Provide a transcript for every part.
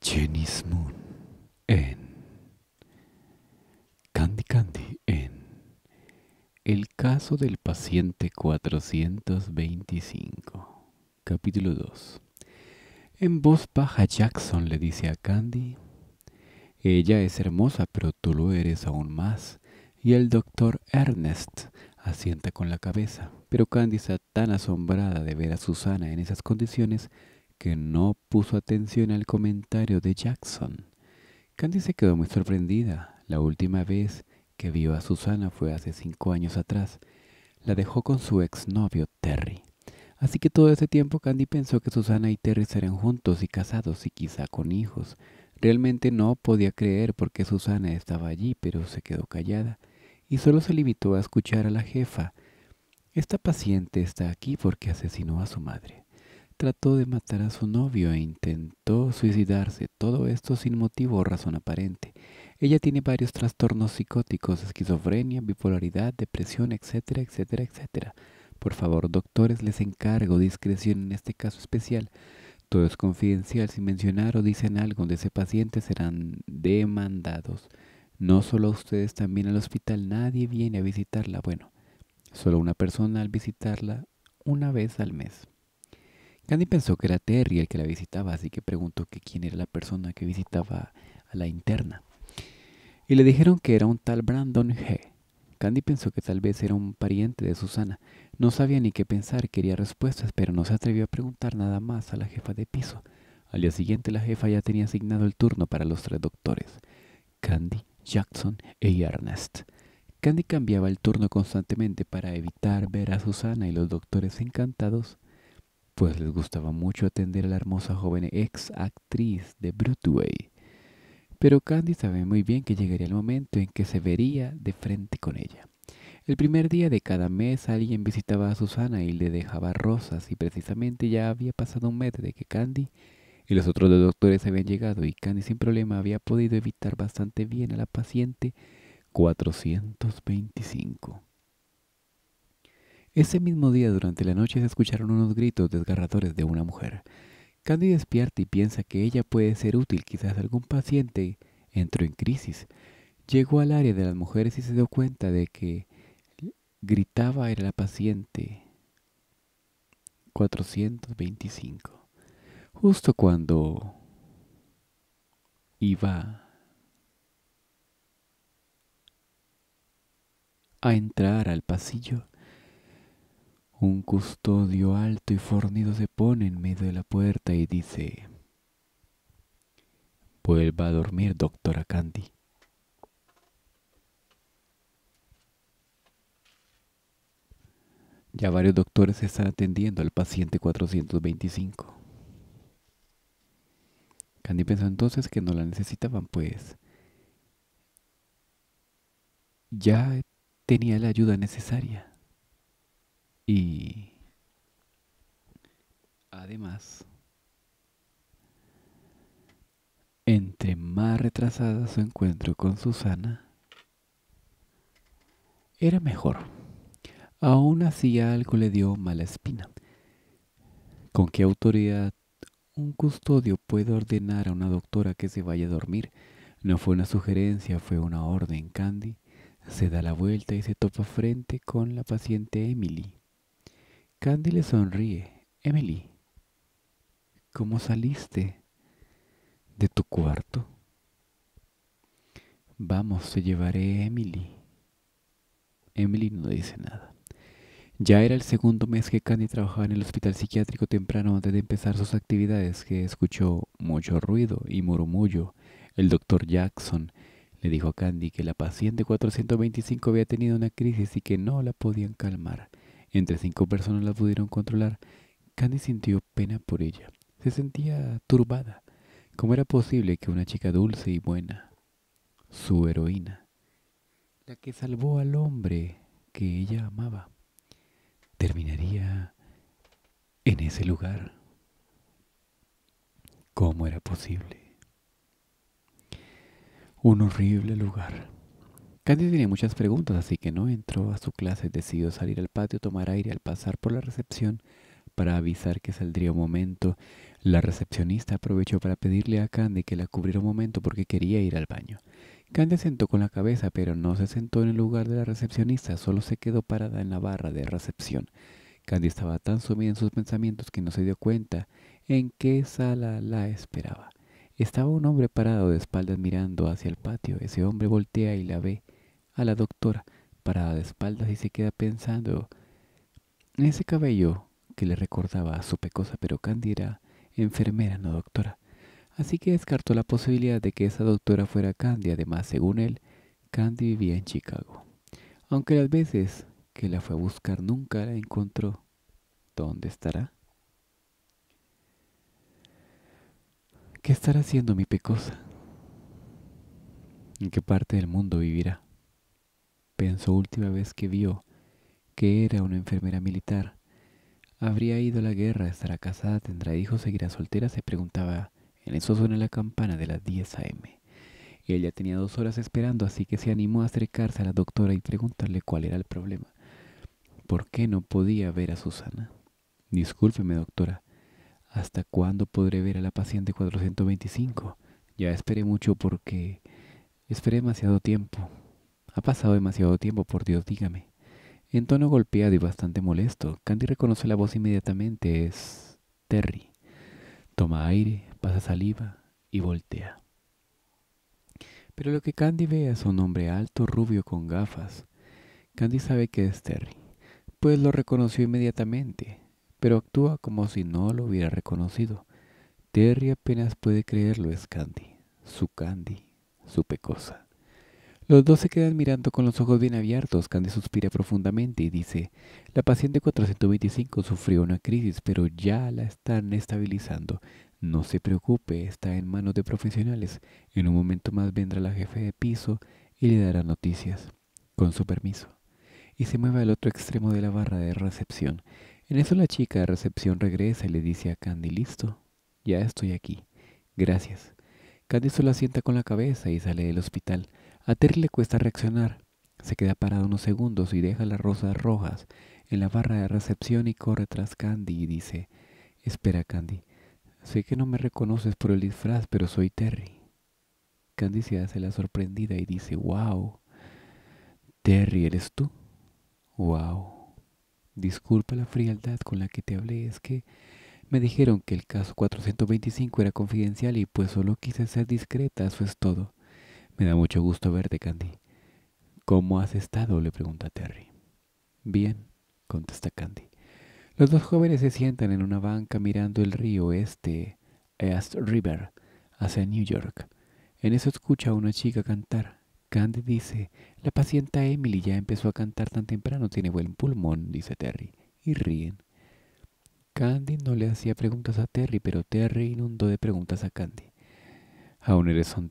Jenny Moon en Candy Candy en El caso del paciente 425, capítulo 2. En voz baja Jackson le dice a Candy, ella es hermosa, pero tú lo eres aún más. Y el doctor Ernest asienta con la cabeza, pero Candy está tan asombrada de ver a Susana en esas condiciones que no puso atención al comentario de Jackson. Candy se quedó muy sorprendida. La última vez que vio a Susana fue hace cinco años atrás. La dejó con su exnovio Terry. Así que todo ese tiempo Candy pensó que Susana y Terry serían juntos y casados y quizá con hijos. Realmente no podía creer por qué Susana estaba allí, pero se quedó callada y solo se limitó a escuchar a la jefa. Esta paciente está aquí porque asesinó a su madre trató de matar a su novio e intentó suicidarse, todo esto sin motivo o razón aparente. Ella tiene varios trastornos psicóticos, esquizofrenia, bipolaridad, depresión, etcétera, etcétera, etcétera. Por favor, doctores, les encargo discreción en este caso especial. Todo es confidencial, si mencionar o dicen algo de ese paciente serán demandados. No solo a ustedes, también al hospital. Nadie viene a visitarla. Bueno, solo una persona al visitarla una vez al mes. Candy pensó que era Terry el que la visitaba, así que preguntó que quién era la persona que visitaba a la interna. Y le dijeron que era un tal Brandon G. Candy pensó que tal vez era un pariente de Susana. No sabía ni qué pensar, quería respuestas, pero no se atrevió a preguntar nada más a la jefa de piso. Al día siguiente la jefa ya tenía asignado el turno para los tres doctores, Candy, Jackson y e Ernest. Candy cambiaba el turno constantemente para evitar ver a Susana y los doctores encantados pues les gustaba mucho atender a la hermosa joven ex actriz de Broadway. Pero Candy sabe muy bien que llegaría el momento en que se vería de frente con ella. El primer día de cada mes alguien visitaba a Susana y le dejaba rosas y precisamente ya había pasado un mes de que Candy y los otros dos doctores habían llegado y Candy sin problema había podido evitar bastante bien a la paciente 425. Ese mismo día durante la noche se escucharon unos gritos desgarradores de una mujer. Candy despierta y piensa que ella puede ser útil, quizás algún paciente entró en crisis. Llegó al área de las mujeres y se dio cuenta de que gritaba era la paciente 425. Justo cuando iba a entrar al pasillo, un custodio alto y fornido se pone en medio de la puerta y dice, Vuelva a dormir, doctora Candy. Ya varios doctores están atendiendo al paciente 425. Candy pensó entonces que no la necesitaban, pues ya tenía la ayuda necesaria. Y además, entre más retrasada su encuentro con Susana, era mejor. Aún así algo le dio mala espina. ¿Con qué autoridad un custodio puede ordenar a una doctora que se vaya a dormir? No fue una sugerencia, fue una orden. Candy se da la vuelta y se topa frente con la paciente Emily. Candy le sonríe. Emily, ¿cómo saliste de tu cuarto? Vamos, te llevaré a Emily. Emily no dice nada. Ya era el segundo mes que Candy trabajaba en el hospital psiquiátrico temprano antes de empezar sus actividades que escuchó mucho ruido y murmullo. El doctor Jackson le dijo a Candy que la paciente 425 había tenido una crisis y que no la podían calmar. Entre cinco personas la pudieron controlar. Candy sintió pena por ella. Se sentía turbada. ¿Cómo era posible que una chica dulce y buena, su heroína, la que salvó al hombre que ella amaba, terminaría en ese lugar? ¿Cómo era posible? Un horrible lugar Candy tenía muchas preguntas, así que no entró a su clase, decidió salir al patio, tomar aire al pasar por la recepción para avisar que saldría un momento. La recepcionista aprovechó para pedirle a Candy que la cubriera un momento porque quería ir al baño. Candy sentó con la cabeza, pero no se sentó en el lugar de la recepcionista, solo se quedó parada en la barra de recepción. Candy estaba tan sumida en sus pensamientos que no se dio cuenta en qué sala la esperaba. Estaba un hombre parado de espaldas mirando hacia el patio. Ese hombre voltea y la ve a la doctora, parada de espaldas y se queda pensando en ese cabello que le recordaba a su pecosa pero era enfermera, no doctora. Así que descartó la posibilidad de que esa doctora fuera Candy. Además, según él, Candy vivía en Chicago. Aunque las veces que la fue a buscar nunca la encontró. ¿Dónde estará? ¿Qué estará haciendo mi pecosa? ¿En qué parte del mundo vivirá? pensó última vez que vio que era una enfermera militar. Habría ido a la guerra, estará casada, tendrá hijos, seguirá soltera, se preguntaba. En eso suena la campana de las 10 a.m. Ella tenía dos horas esperando, así que se animó a acercarse a la doctora y preguntarle cuál era el problema. ¿Por qué no podía ver a Susana? Discúlpeme, doctora. ¿Hasta cuándo podré ver a la paciente 425? Ya esperé mucho porque... Esperé demasiado tiempo. Ha pasado demasiado tiempo, por Dios, dígame. En tono golpeado y bastante molesto, Candy reconoce la voz inmediatamente. Es Terry. Toma aire, pasa saliva y voltea. Pero lo que Candy ve es un hombre alto, rubio, con gafas. Candy sabe que es Terry, pues lo reconoció inmediatamente, pero actúa como si no lo hubiera reconocido. Terry apenas puede creerlo, es Candy, su Candy, su pecosa. Los dos se quedan mirando con los ojos bien abiertos. Candy suspira profundamente y dice, la paciente 425 sufrió una crisis, pero ya la están estabilizando. No se preocupe, está en manos de profesionales. En un momento más vendrá la jefe de piso y le dará noticias. Con su permiso. Y se mueve al otro extremo de la barra de recepción. En eso la chica de recepción regresa y le dice a Candy, listo, ya estoy aquí. Gracias. Candy solo asienta con la cabeza y sale del hospital. A Terry le cuesta reaccionar. Se queda parado unos segundos y deja las rosas rojas en la barra de recepción y corre tras Candy y dice, Espera Candy, sé que no me reconoces por el disfraz, pero soy Terry. Candy se hace la sorprendida y dice, Wow, Terry, ¿eres tú? Wow. Disculpa la frialdad con la que te hablé, es que me dijeron que el caso 425 era confidencial y pues solo quise ser discreta, eso es todo. Me da mucho gusto verte, Candy. ¿Cómo has estado? le pregunta Terry. Bien, contesta Candy. Los dos jóvenes se sientan en una banca mirando el río este, East River, hacia New York. En eso escucha a una chica cantar. Candy dice, la paciente Emily ya empezó a cantar tan temprano, tiene buen pulmón, dice Terry, y ríen. Candy no le hacía preguntas a Terry, pero Terry inundó de preguntas a Candy. Aún eres un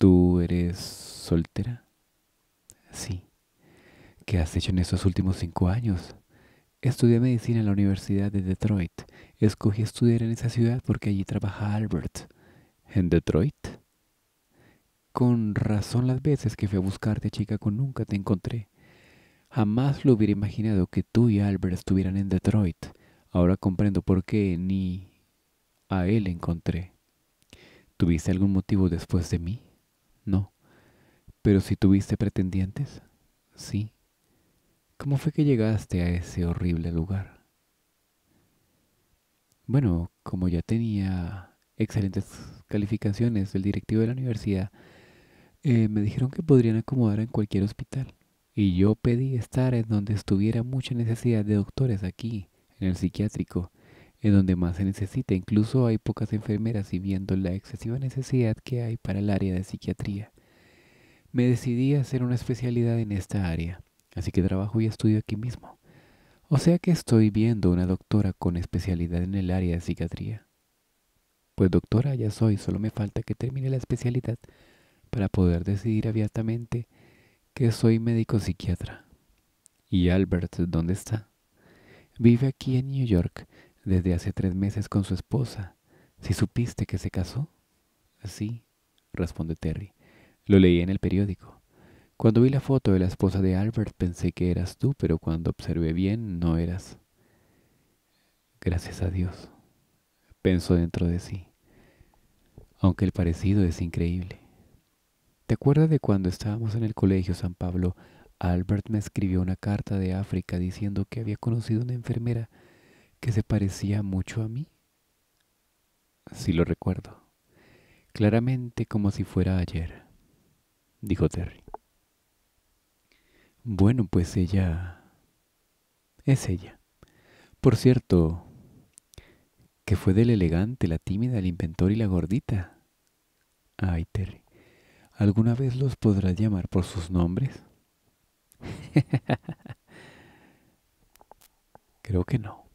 ¿Tú eres soltera? Sí. ¿Qué has hecho en estos últimos cinco años? Estudié medicina en la Universidad de Detroit. Escogí estudiar en esa ciudad porque allí trabaja Albert. ¿En Detroit? Con razón las veces que fui a buscarte, chica, con nunca te encontré. Jamás lo hubiera imaginado que tú y Albert estuvieran en Detroit. Ahora comprendo por qué ni a él encontré. ¿Tuviste algún motivo después de mí? No. Pero si tuviste pretendientes, sí. ¿Cómo fue que llegaste a ese horrible lugar? Bueno, como ya tenía excelentes calificaciones del directivo de la universidad, eh, me dijeron que podrían acomodar en cualquier hospital. Y yo pedí estar en donde estuviera mucha necesidad de doctores aquí, en el psiquiátrico en donde más se necesita. Incluso hay pocas enfermeras y viendo la excesiva necesidad que hay para el área de psiquiatría, me decidí a hacer una especialidad en esta área, así que trabajo y estudio aquí mismo. O sea que estoy viendo una doctora con especialidad en el área de psiquiatría. Pues doctora ya soy, solo me falta que termine la especialidad para poder decidir abiertamente que soy médico psiquiatra. ¿Y Albert dónde está? Vive aquí en New York desde hace tres meses con su esposa. ¿Si supiste que se casó? Sí, responde Terry. Lo leí en el periódico. Cuando vi la foto de la esposa de Albert pensé que eras tú, pero cuando observé bien no eras. Gracias a Dios, pensó dentro de sí, aunque el parecido es increíble. ¿Te acuerdas de cuando estábamos en el colegio San Pablo? Albert me escribió una carta de África diciendo que había conocido una enfermera que se parecía mucho a mí. Sí lo recuerdo, claramente como si fuera ayer, dijo Terry. Bueno, pues ella... es ella. Por cierto, que fue del elegante, la tímida, el inventor y la gordita. Ay, Terry, ¿alguna vez los podrás llamar por sus nombres? Creo que no.